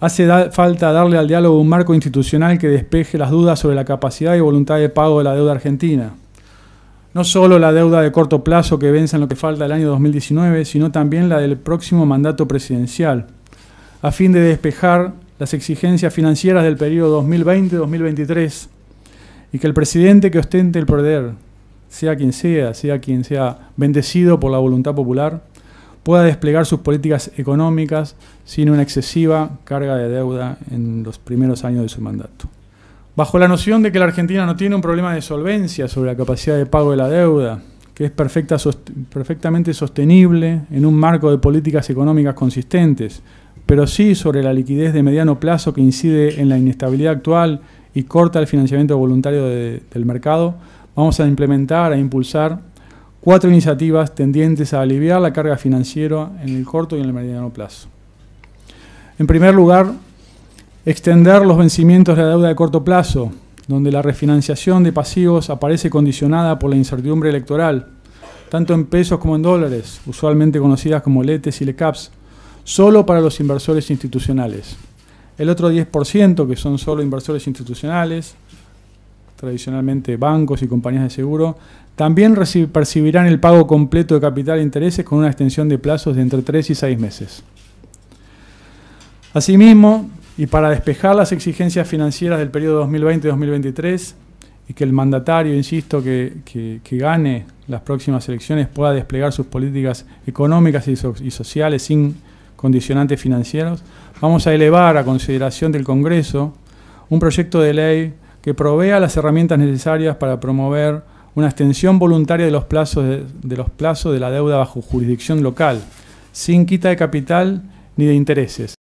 Hace falta darle al diálogo un marco institucional que despeje las dudas sobre la capacidad y voluntad de pago de la deuda argentina. No solo la deuda de corto plazo que vence en lo que falta el año 2019, sino también la del próximo mandato presidencial, a fin de despejar las exigencias financieras del periodo 2020-2023 y que el presidente que ostente el poder, sea quien sea, sea quien sea bendecido por la voluntad popular, pueda desplegar sus políticas económicas sin una excesiva carga de deuda en los primeros años de su mandato. Bajo la noción de que la Argentina no tiene un problema de solvencia sobre la capacidad de pago de la deuda, que es perfectamente sostenible en un marco de políticas económicas consistentes, pero sí sobre la liquidez de mediano plazo que incide en la inestabilidad actual y corta el financiamiento voluntario del mercado, vamos a implementar, a e impulsar cuatro iniciativas tendientes a aliviar la carga financiera en el corto y en el mediano plazo. En primer lugar, extender los vencimientos de la deuda de corto plazo, donde la refinanciación de pasivos aparece condicionada por la incertidumbre electoral, tanto en pesos como en dólares, usualmente conocidas como LETES y LECAPs, solo para los inversores institucionales. El otro 10%, que son solo inversores institucionales, tradicionalmente bancos y compañías de seguro, también percibirán el pago completo de capital e intereses con una extensión de plazos de entre 3 y 6 meses. Asimismo, y para despejar las exigencias financieras del periodo 2020-2023 y que el mandatario, insisto, que, gane las próximas elecciones pueda desplegar sus políticas económicas y sociales sin condicionantes financieros, vamos a elevar a consideración del Congreso un proyecto de ley que provea las herramientas necesarias para promover una extensión voluntaria de los plazos de, los plazos de la deuda bajo jurisdicción local, sin quita de capital ni de intereses.